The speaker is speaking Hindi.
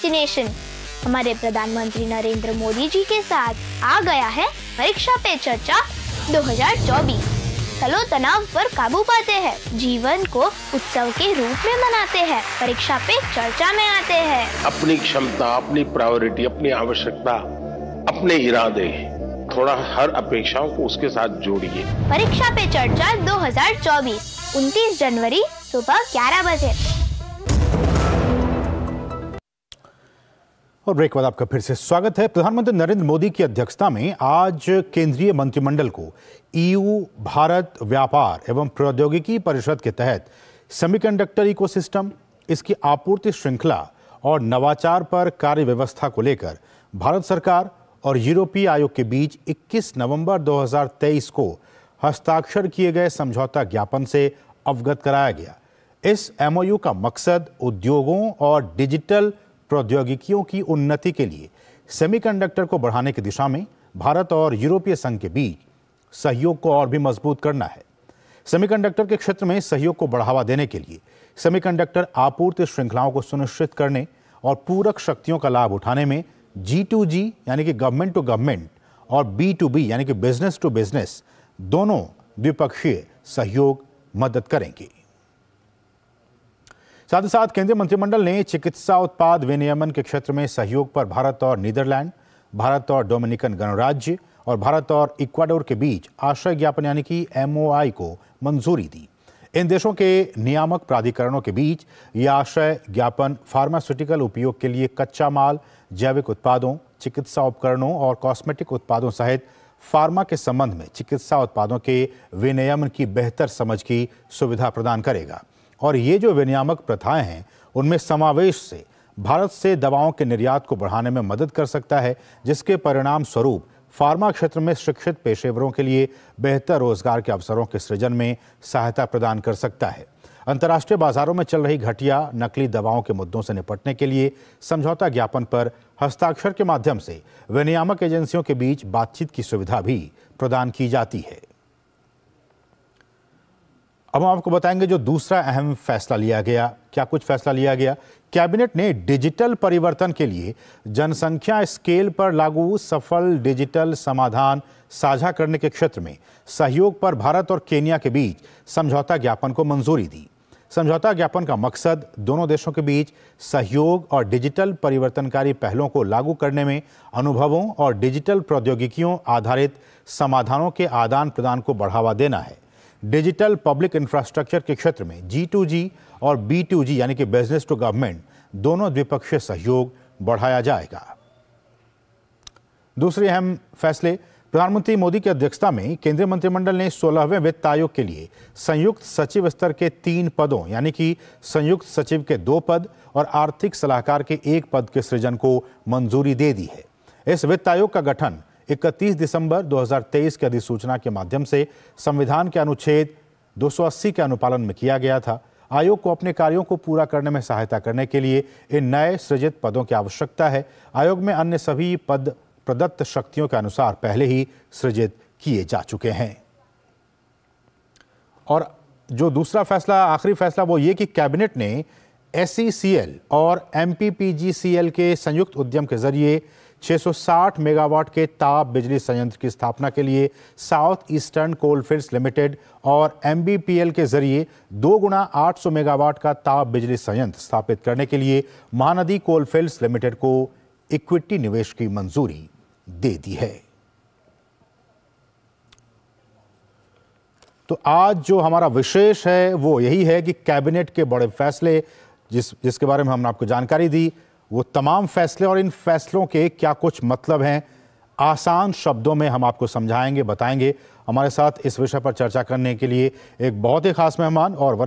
वैक्सीनेशन हमारे प्रधानमंत्री नरेंद्र मोदी जी के साथ आ गया है परीक्षा पे चर्चा 2024 चलो तनाव पर काबू पाते हैं जीवन को उत्सव के रूप में मनाते हैं परीक्षा पे चर्चा में आते हैं अपनी क्षमता अपनी प्रायोरिटी अपनी आवश्यकता अपने इरादे थोड़ा हर अपेक्षाओं को उसके साथ जोड़िए परीक्षा पे चर्चा 2024 29 जनवरी सुबह ग्यारह बजे और ब्रेक बाद आपका फिर से स्वागत है प्रधानमंत्री नरेंद्र मोदी की अध्यक्षता में आज केंद्रीय मंत्रिमंडल को ईयू भारत व्यापार एवं प्रौद्योगिकी परिषद के तहत सेमीकंडक्टर इकोसिस्टम इसकी आपूर्ति श्रृंखला और नवाचार पर कार्य व्यवस्था को लेकर भारत सरकार और यूरोपीय आयोग के बीच 21 नवंबर 2023 को हस्ताक्षर किए गए समझौता ज्ञापन से अवगत कराया गया इस एमओयू का मकसद उद्योगों और डिजिटल प्रौद्योगिकियों की उन्नति के लिए सेमीकंडक्टर को बढ़ाने की दिशा में भारत और यूरोपीय संघ के बीच सहयोग को और भी मजबूत करना है सेमीकंडक्टर के क्षेत्र में सहयोग को बढ़ावा देने के लिए सेमीकंडक्टर आपूर्ति श्रृंखलाओं को सुनिश्चित करने और पूरक शक्तियों का लाभ उठाने में जी टू जी यानी कि गवर्नमेंट टू गवर्नमेंट और बी टू बी यानी कि बिजनेस टू बिजनेस दोनों द्विपक्षीय सहयोग मदद करेंगे साथ ही साथ केंद्रीय मंत्रिमंडल ने चिकित्सा उत्पाद विनियमन के क्षेत्र में सहयोग पर भारत और नीदरलैंड भारत और डोमिनिकन गणराज्य और भारत और इक्वाडोर के बीच आश्रय ज्ञापन यानी कि एमओआई को मंजूरी दी इन देशों के नियामक प्राधिकरणों के बीच यह आश्रय ज्ञापन फार्मास्यूटिकल उपयोग के लिए कच्चा माल जैविक उत्पादों चिकित्सा उपकरणों और कॉस्मेटिक उत्पादों सहित फार्मा के संबंध में चिकित्सा उत्पादों के विनियमन की बेहतर समझ की सुविधा प्रदान करेगा और ये जो विनियामक प्रथाएं हैं उनमें समावेश से भारत से दवाओं के निर्यात को बढ़ाने में मदद कर सकता है जिसके परिणाम स्वरूप फार्मा क्षेत्र में शिक्षित पेशेवरों के लिए बेहतर रोजगार के अवसरों के सृजन में सहायता प्रदान कर सकता है अंतर्राष्ट्रीय बाजारों में चल रही घटिया नकली दवाओं के मुद्दों से निपटने के लिए समझौता ज्ञापन पर हस्ताक्षर के माध्यम से विनियामक एजेंसियों के बीच बातचीत की सुविधा भी प्रदान की जाती है अब हम आपको बताएंगे जो दूसरा अहम फैसला लिया गया क्या कुछ फैसला लिया गया कैबिनेट ने डिजिटल परिवर्तन के लिए जनसंख्या स्केल पर लागू सफल डिजिटल समाधान साझा करने के क्षेत्र में सहयोग पर भारत और केनिया के बीच समझौता ज्ञापन को मंजूरी दी समझौता ज्ञापन का मकसद दोनों देशों के बीच सहयोग और डिजिटल परिवर्तनकारी पहलों को लागू करने में अनुभवों और डिजिटल प्रौद्योगिकियों आधारित समाधानों के आदान प्रदान को बढ़ावा देना है डिजिटल पब्लिक इंफ्रास्ट्रक्चर के क्षेत्र में जी टू जी और बी टू जी यानी कि बिजनेस टू गवर्नमेंट दोनों द्विपक्षीय सहयोग बढ़ाया जाएगा दूसरे अहम फैसले प्रधानमंत्री मोदी की अध्यक्षता में केंद्रीय मंत्रिमंडल ने सोलहवें वित्त आयोग के लिए संयुक्त सचिव स्तर के तीन पदों यानी कि संयुक्त सचिव के दो पद और आर्थिक सलाहकार के एक पद के सृजन को मंजूरी दे दी है इस वित्त आयोग का गठन 31 दिसंबर 2023 की अधिसूचना के माध्यम से संविधान के अनुच्छेद 280 के अनुपालन में किया गया था आयोग को अपने कार्यों को पूरा करने में सहायता करने के लिए इन नए सृजित पदों की आवश्यकता है आयोग में अन्य सभी पद प्रदत्त शक्तियों के अनुसार पहले ही सृजित किए जा चुके हैं और जो दूसरा फैसला आखिरी फैसला वो ये कि कैबिनेट ने एस e और एम के संयुक्त उद्यम के जरिए 660 मेगावाट के ताप बिजली संयंत्र की स्थापना के लिए साउथ ईस्टर्न कोलफील्ड्स लिमिटेड और एम के जरिए दो गुना आठ मेगावाट का ताप बिजली संयंत्र स्थापित करने के लिए महानदी कोलफील्ड्स लिमिटेड को इक्विटी निवेश की मंजूरी दे दी है तो आज जो हमारा विशेष है वो यही है कि कैबिनेट के बड़े फैसले जिस जिसके बारे में हमने आपको जानकारी दी वो तमाम फैसले और इन फैसलों के क्या कुछ मतलब हैं आसान शब्दों में हम आपको समझाएंगे बताएंगे हमारे साथ इस विषय पर चर्चा करने के लिए एक बहुत ही खास मेहमान और